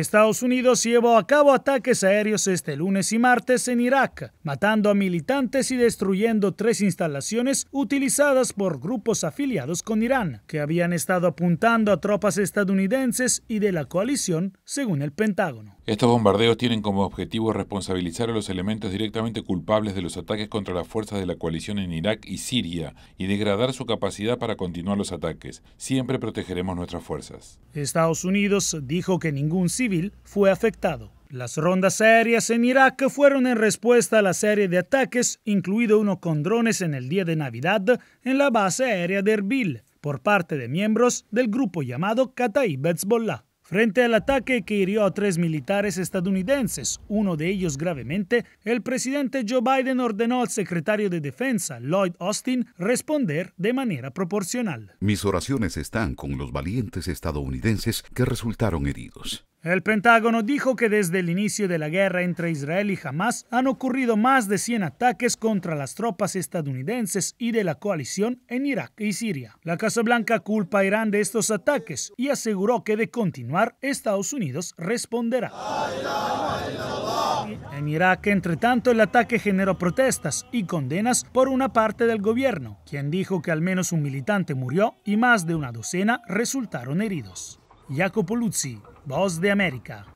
Estados Unidos llevó a cabo ataques aéreos este lunes y martes en Irak, matando a militantes y destruyendo tres instalaciones utilizadas por grupos afiliados con Irán, que habían estado apuntando a tropas estadounidenses y de la coalición, según el Pentágono. Estos bombardeos tienen como objetivo responsabilizar a los elementos directamente culpables de los ataques contra las fuerzas de la coalición en Irak y Siria y degradar su capacidad para continuar los ataques. Siempre protegeremos nuestras fuerzas. Estados Unidos dijo que ningún fue afectado. Las rondas aéreas en Irak fueron en respuesta a la serie de ataques, incluido uno con drones en el día de Navidad en la base aérea de Erbil, por parte de miembros del grupo llamado Kataib Hezbollah. Frente al ataque que hirió a tres militares estadounidenses, uno de ellos gravemente, el presidente Joe Biden ordenó al secretario de Defensa, Lloyd Austin, responder de manera proporcional. Mis oraciones están con los valientes estadounidenses que resultaron heridos. El Pentágono dijo que desde el inicio de la guerra entre Israel y Hamas han ocurrido más de 100 ataques contra las tropas estadounidenses y de la coalición en Irak y Siria. La Casa Blanca culpa a Irán de estos ataques y aseguró que de continuar, Estados Unidos responderá. En Irak, entre tanto, el ataque generó protestas y condenas por una parte del gobierno, quien dijo que al menos un militante murió y más de una docena resultaron heridos. Jacopo Luzzi, Boss de America.